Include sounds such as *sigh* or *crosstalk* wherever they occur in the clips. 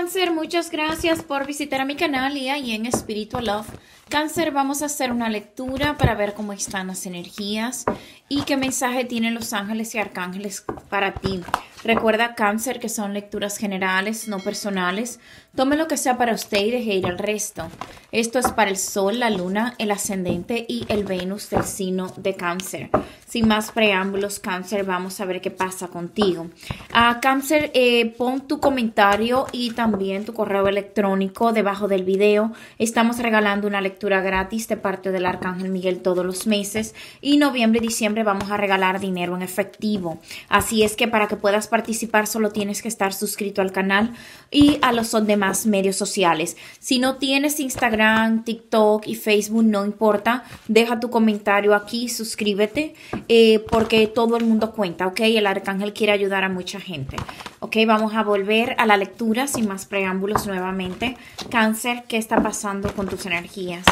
Cáncer, muchas gracias por visitar a mi canal y ahí en Spiritual Love. Cáncer, vamos a hacer una lectura para ver cómo están las energías y qué mensaje tienen los ángeles y arcángeles para ti. Recuerda, cáncer, que son lecturas generales, no personales. Tome lo que sea para usted y deje ir al resto. Esto es para el Sol, la Luna, el Ascendente y el Venus del signo de cáncer. Sin más preámbulos, cáncer, vamos a ver qué pasa contigo. Ah, cáncer, eh, pon tu comentario y también tu correo electrónico debajo del video. Estamos regalando una lectura gratis de parte del Arcángel Miguel todos los meses. Y noviembre y diciembre vamos a regalar dinero en efectivo. Así es que para que puedas participar, solo tienes que estar suscrito al canal y a los demás medios sociales. Si no tienes Instagram, TikTok y Facebook, no importa, deja tu comentario aquí, suscríbete, eh, porque todo el mundo cuenta, ¿ok? El arcángel quiere ayudar a mucha gente. Ok, vamos a volver a la lectura sin más preámbulos nuevamente. Cáncer, ¿qué está pasando con tus energías?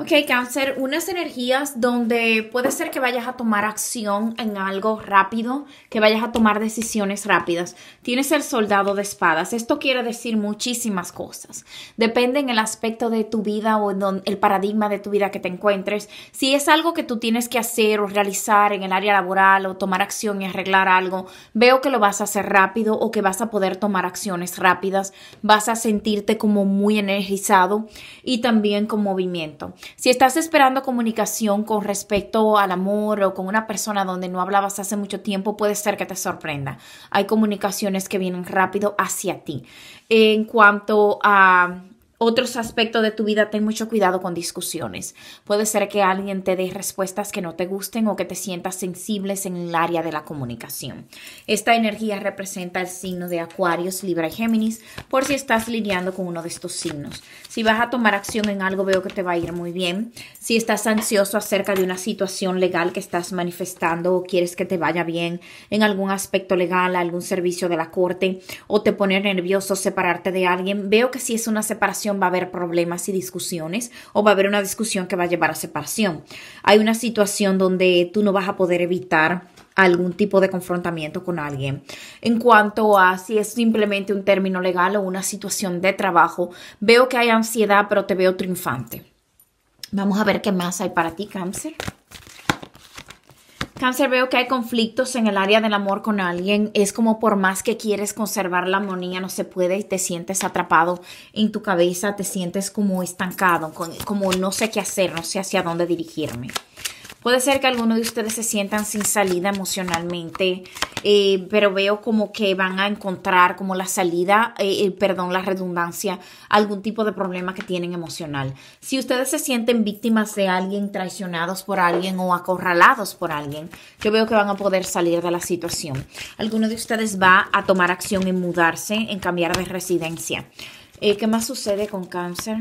Ok, Cancer, unas energías donde puede ser que vayas a tomar acción en algo rápido, que vayas a tomar decisiones rápidas. Tienes el soldado de espadas. Esto quiere decir muchísimas cosas. Depende en el aspecto de tu vida o en el paradigma de tu vida que te encuentres. Si es algo que tú tienes que hacer o realizar en el área laboral o tomar acción y arreglar algo, veo que lo vas a hacer rápido o que vas a poder tomar acciones rápidas. Vas a sentirte como muy energizado y también con movimiento. Si estás esperando comunicación con respecto al amor o con una persona donde no hablabas hace mucho tiempo, puede ser que te sorprenda. Hay comunicaciones que vienen rápido hacia ti. En cuanto a otros aspectos de tu vida, ten mucho cuidado con discusiones. Puede ser que alguien te dé respuestas que no te gusten o que te sientas sensibles en el área de la comunicación. Esta energía representa el signo de Acuarios, Libra y Géminis, por si estás lidiando con uno de estos signos. Si vas a tomar acción en algo, veo que te va a ir muy bien. Si estás ansioso acerca de una situación legal que estás manifestando o quieres que te vaya bien en algún aspecto legal, algún servicio de la corte o te pone nervioso separarte de alguien, veo que si es una separación va a haber problemas y discusiones o va a haber una discusión que va a llevar a separación. Hay una situación donde tú no vas a poder evitar algún tipo de confrontamiento con alguien. En cuanto a si es simplemente un término legal o una situación de trabajo, veo que hay ansiedad, pero te veo triunfante. Vamos a ver qué más hay para ti, cáncer. Cáncer, veo que hay conflictos en el área del amor con alguien. Es como por más que quieres conservar la monía, no se puede y te sientes atrapado en tu cabeza, te sientes como estancado, como no sé qué hacer, no sé hacia dónde dirigirme. Puede ser que algunos de ustedes se sientan sin salida emocionalmente, eh, pero veo como que van a encontrar como la salida, eh, eh, perdón, la redundancia, algún tipo de problema que tienen emocional. Si ustedes se sienten víctimas de alguien, traicionados por alguien o acorralados por alguien, yo veo que van a poder salir de la situación. Alguno de ustedes va a tomar acción en mudarse, en cambiar de residencia. ¿Qué más sucede con cáncer?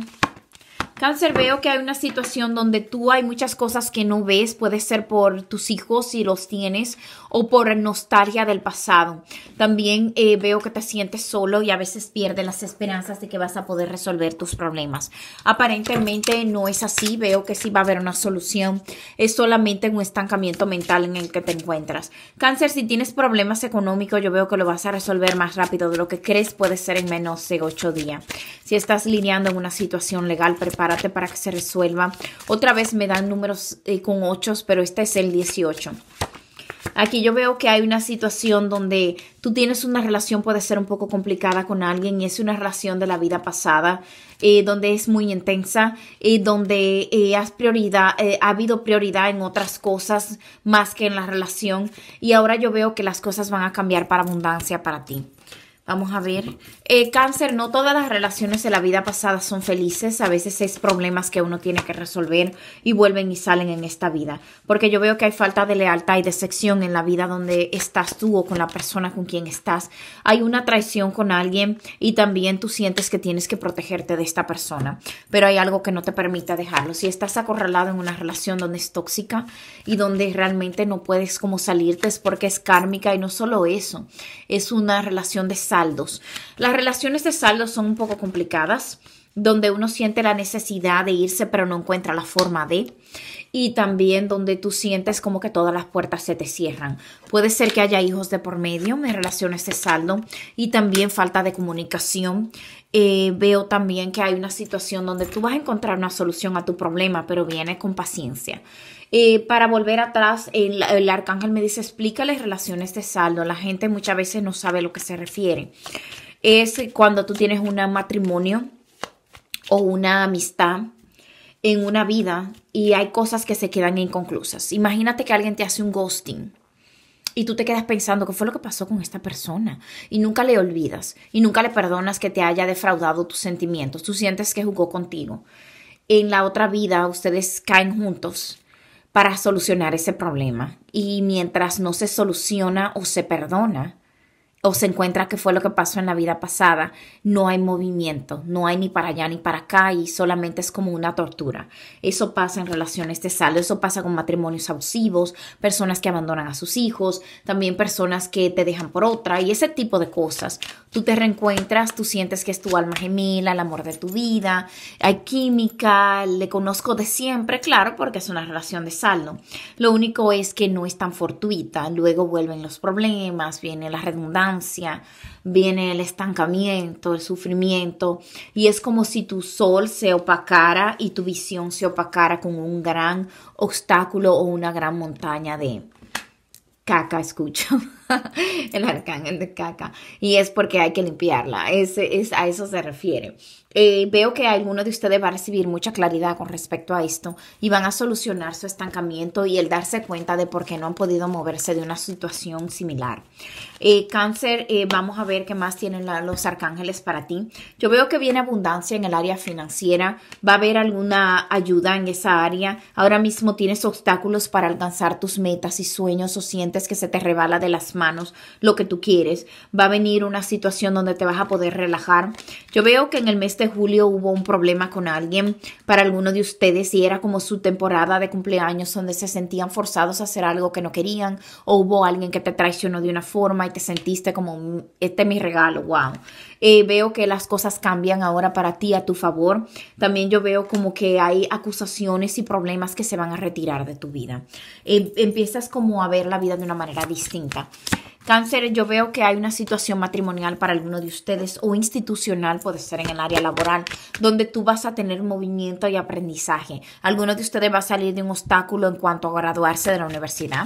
Cáncer, veo que hay una situación donde tú hay muchas cosas que no ves, puede ser por tus hijos si los tienes o por nostalgia del pasado. También eh, veo que te sientes solo y a veces pierdes las esperanzas de que vas a poder resolver tus problemas. Aparentemente no es así, veo que sí va a haber una solución, es solamente un estancamiento mental en el que te encuentras. Cáncer, si tienes problemas económicos, yo veo que lo vas a resolver más rápido de lo que crees, puede ser en menos de ocho días. Si estás lidiando en una situación legal, prepara para que se resuelva. Otra vez me dan números eh, con ocho pero este es el 18. Aquí yo veo que hay una situación donde tú tienes una relación, puede ser un poco complicada con alguien y es una relación de la vida pasada, eh, donde es muy intensa, y eh, donde has prioridad, ha habido prioridad en otras cosas más que en la relación y ahora yo veo que las cosas van a cambiar para abundancia para ti. Vamos a ver. Eh, cáncer, no todas las relaciones de la vida pasada son felices. A veces es problemas que uno tiene que resolver y vuelven y salen en esta vida. Porque yo veo que hay falta de lealtad y de sección en la vida donde estás tú o con la persona con quien estás. Hay una traición con alguien y también tú sientes que tienes que protegerte de esta persona. Pero hay algo que no te permita dejarlo. Si estás acorralado en una relación donde es tóxica y donde realmente no puedes como salirte es porque es kármica y no solo eso. Es una relación de saldos. Las relaciones de saldos son un poco complicadas, donde uno siente la necesidad de irse pero no encuentra la forma de y también donde tú sientes como que todas las puertas se te cierran. Puede ser que haya hijos de por medio en relaciones de saldo y también falta de comunicación. Eh, veo también que hay una situación donde tú vas a encontrar una solución a tu problema, pero viene con paciencia. Eh, para volver atrás, el, arcángel me dice, las relaciones de saldo. La gente muchas veces no sabe a lo que se refiere. Es cuando tú tienes un matrimonio o una amistad en una vida y hay cosas que se quedan inconclusas. Imagínate que alguien te hace un ghosting y tú te quedas pensando qué fue lo que pasó con esta persona y nunca le olvidas y nunca le perdonas que te haya defraudado tus sentimientos, tú sientes que jugó contigo. En la otra vida ustedes caen juntos para solucionar ese problema y mientras no se soluciona o se perdona, o se encuentra que fue lo que pasó en la vida pasada, no hay movimiento, no hay ni para allá ni para acá y solamente es como una tortura. Eso pasa en relaciones de saldo, eso pasa con matrimonios abusivos, personas que abandonan a sus hijos, también personas que te dejan por otra y ese tipo de cosas. Tú te reencuentras, tú sientes que es tu alma gemela, el amor de tu vida, hay química, le conozco de siempre, claro, porque es una relación de saldo. Lo único es que no es tan fortuita, luego vuelven los problemas, viene la redundancia viene el estancamiento, el sufrimiento, y es como si tu sol se opacara y tu visión se opacara con un gran obstáculo o una gran montaña de caca, escucho. *laughs* *laughs* el arcángel de caca. Y es porque hay que limpiarla. es a eso se refiere. Eh, veo que alguno de ustedes va a recibir mucha claridad con respecto a esto y van a solucionar su estancamiento y el darse cuenta de por qué no han podido moverse de una situación similar. Eh, cáncer, eh, vamos a ver qué más tienen los arcángeles para ti. Yo veo que viene abundancia en el área financiera, va a haber alguna ayuda en esa área. Ahora mismo tienes obstáculos para alcanzar tus metas y sueños o sientes que se te rebala de las manos lo que tú quieres. Va a venir una situación donde te vas a poder relajar. Yo veo que en el mes de julio hubo un problema con alguien para alguno de ustedes y era como su temporada de cumpleaños donde se sentían forzados a hacer algo que no querían o hubo alguien que te traicionó de una forma y te sentiste como, mm, este mi regalo, wow. Eh, veo que las cosas cambian ahora para ti a tu favor. También yo veo como que hay acusaciones y problemas que se van a retirar de tu vida. Em, empiezas como a ver la vida de una manera distinta. Cáncer, yo veo que hay una situación matrimonial para alguno de ustedes o institucional, puede ser en el área laboral, donde tú vas a tener movimiento y aprendizaje. Alguno de ustedes va a salir de un obstáculo en cuanto a graduarse de la universidad.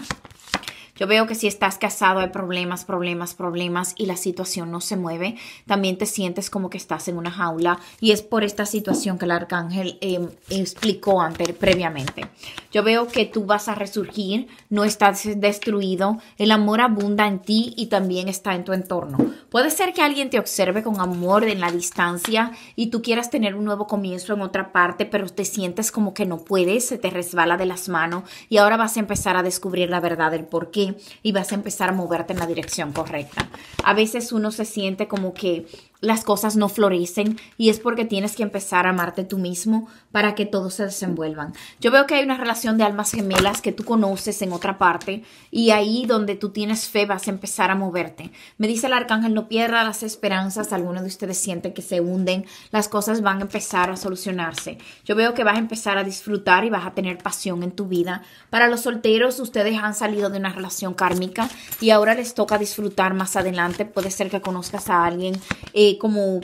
Yo veo que si estás casado hay problemas, problemas, problemas y la situación no se mueve. También te sientes como que estás en una jaula y es por esta situación que el arcángel em, explicó antes, previamente. Yo veo que tú vas a resurgir, no estás destruido, el amor abunda en ti y también está en tu entorno. Puede ser que alguien te observe con amor en la distancia y tú quieras tener un nuevo comienzo en otra parte, pero te sientes como que no puedes, se te resbala de las manos y ahora vas a empezar a descubrir la verdad del porqué y vas a empezar a moverte en la dirección correcta. A veces uno se siente como que las cosas no florecen y es porque tienes que empezar a amarte tú mismo para que todo se desenvuelvan. Yo veo que hay una relación de almas gemelas que tú conoces en otra parte y ahí donde tú tienes fe vas a empezar a moverte. Me dice el arcángel, no pierda las esperanzas, algunos de ustedes sienten que se hunden, las cosas van a empezar a solucionarse. Yo veo que vas a empezar a disfrutar y vas a tener pasión en tu vida. Para los solteros, ustedes han salido de una relación kármica y ahora les toca disfrutar más adelante. Puede ser que conozcas a alguien. Eh, eh, como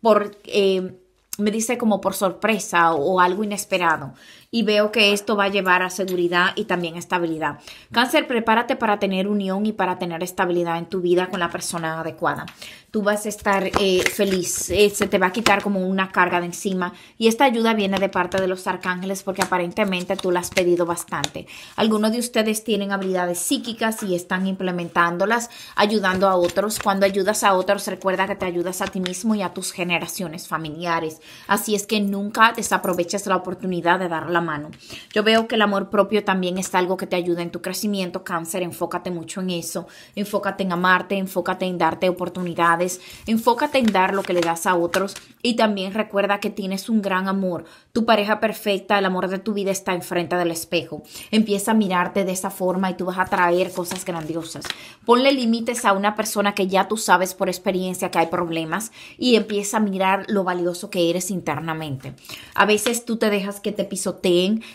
por, eh, me dice como por sorpresa o algo inesperado y veo que esto va a llevar a seguridad y también estabilidad. Cáncer, prepárate para tener unión y para tener estabilidad en tu vida con la persona adecuada. Tú vas a estar eh, feliz, eh, se te va a quitar como una carga de encima y esta ayuda viene de parte de los arcángeles porque aparentemente tú la has pedido bastante. Algunos de ustedes tienen habilidades psíquicas y están implementándolas, ayudando a otros. Cuando ayudas a otros, recuerda que te ayudas a ti mismo y a tus generaciones familiares. Así es que nunca desaproveches la oportunidad de dar mano. Yo veo que el amor propio también es algo que te ayuda en tu crecimiento, cáncer, enfócate mucho en eso, enfócate en amarte, enfócate en darte oportunidades, enfócate en dar lo que le das a otros y también recuerda que tienes un gran amor, tu pareja perfecta, el amor de tu vida está enfrente del espejo. Empieza a mirarte de esa forma y tú vas a traer cosas grandiosas. Ponle límites a una persona que ya tú sabes por experiencia que hay problemas y empieza a mirar lo valioso que eres internamente. A veces tú te dejas que te pisoteen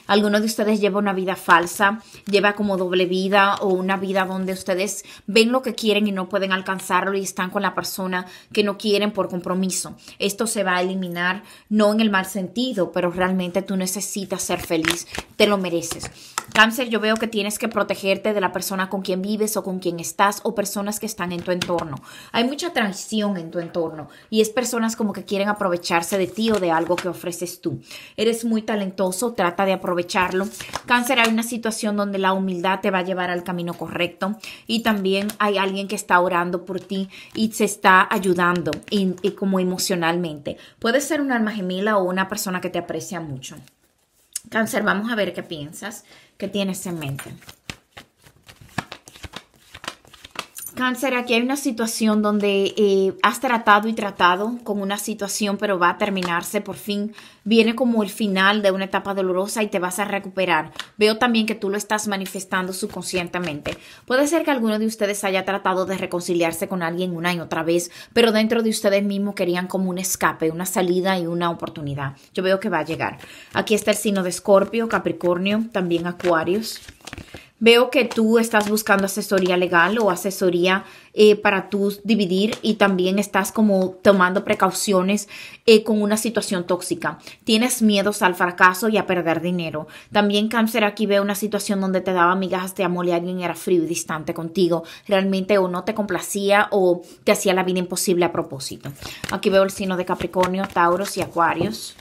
algunos de ustedes lleva una vida falsa, lleva como doble vida o una vida donde ustedes ven lo que quieren y no pueden alcanzarlo y están con la persona que no quieren por compromiso. Esto se va a eliminar, no en el mal sentido, pero realmente tú necesitas ser feliz, te lo mereces. Cáncer, yo veo que tienes que protegerte de la persona con quien vives o con quien estás o personas que están en tu entorno. Hay mucha traición en tu entorno y es personas como que quieren aprovecharse de ti o de algo que ofreces tú. Eres muy talentoso, te trata de aprovecharlo. Cáncer, hay una situación donde la humildad te va a llevar al camino correcto y también hay alguien que está orando por ti y se está ayudando como emocionalmente. Puede ser un alma gemela o una persona que te aprecia mucho. Cáncer, vamos a ver qué piensas, qué tienes en mente. Cáncer, aquí hay una situación donde eh, has tratado y tratado con una situación, pero va a terminarse por fin. Viene como el final de una etapa dolorosa y te vas a recuperar. Veo también que tú lo estás manifestando subconscientemente. Puede ser que alguno de ustedes haya tratado de reconciliarse con alguien una y otra vez, pero dentro de ustedes mismos querían como un escape, una salida y una oportunidad. Yo veo que va a llegar. Aquí está el signo de Escorpio, Capricornio, también Acuarios. Veo que tú estás buscando asesoría legal o asesoría eh, para tú dividir y también estás como tomando precauciones eh, con una situación tóxica. Tienes miedos al fracaso y a perder dinero. También cáncer aquí veo una situación donde te daba migajas de amor y alguien era frío y distante contigo. Realmente o no te complacía o te hacía la vida imposible a propósito. Aquí veo el signo de Capricornio, Tauros y Acuarios.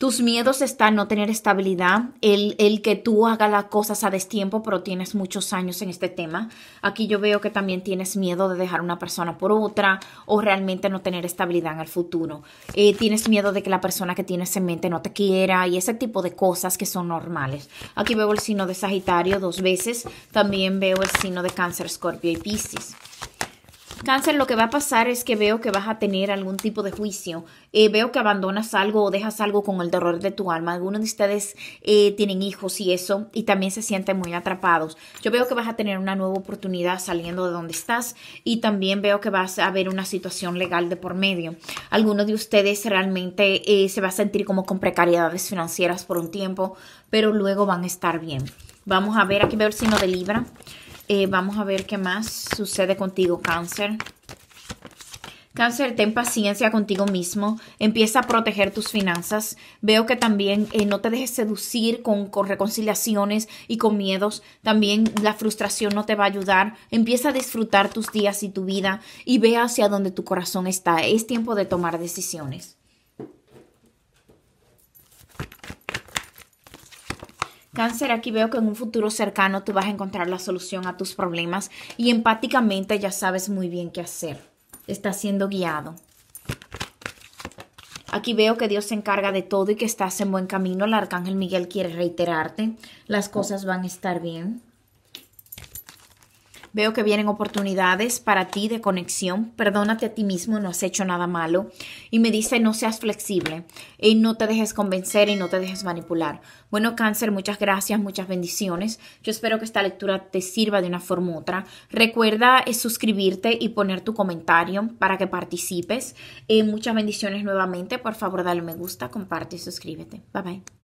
Tus miedos están no tener estabilidad, el, que tú hagas las cosas a destiempo, pero tienes muchos años en este tema. Aquí yo veo que también tienes miedo de dejar una persona por otra o realmente no tener estabilidad en el futuro. Eh, tienes miedo de que la persona que tienes en mente no te quiera y ese tipo de cosas que son normales. Aquí veo el signo de Sagitario dos veces, también veo el signo de Cáncer, Escorpio y Piscis. Cáncer, lo que va a pasar es que veo que vas a tener algún tipo de juicio. Eh, veo que abandonas algo o dejas algo con el dolor de tu alma. Algunos de ustedes eh, tienen hijos y eso, y también se sienten muy atrapados. Yo veo que vas a tener una nueva oportunidad saliendo de donde estás y también veo que vas a haber una situación legal de por medio. Algunos de ustedes realmente eh, se va a sentir como con precariedades financieras por un tiempo, pero luego van a estar bien. Vamos a ver, aquí veo el signo de Libra. Eh, vamos a ver qué más sucede contigo, cáncer. Cáncer, ten paciencia contigo mismo, empieza a proteger tus finanzas. Veo que también eh, no te dejes seducir con, con, reconciliaciones y con miedos. También la frustración no te va a ayudar. Empieza a disfrutar tus días y tu vida y ve hacia donde tu corazón está. Es tiempo de tomar decisiones. Cáncer, aquí veo que en un futuro cercano tú vas a encontrar la solución a tus problemas y empáticamente ya sabes muy bien qué hacer. Estás siendo guiado. Aquí veo que Dios se encarga de todo y que estás en buen camino. El arcángel Miguel quiere reiterarte. Las cosas van a estar bien. Veo que vienen oportunidades para ti de conexión. Perdónate a ti mismo, no has hecho nada malo. Y me dice, no seas flexible y no te dejes convencer y no te dejes manipular. Bueno, cáncer, muchas gracias, muchas bendiciones. Yo espero que esta lectura te sirva de una forma u otra. Recuerda eh, suscribirte y poner tu comentario para que participes. Eh, muchas bendiciones nuevamente. Por favor, dale me gusta, comparte y suscríbete. Bye bye.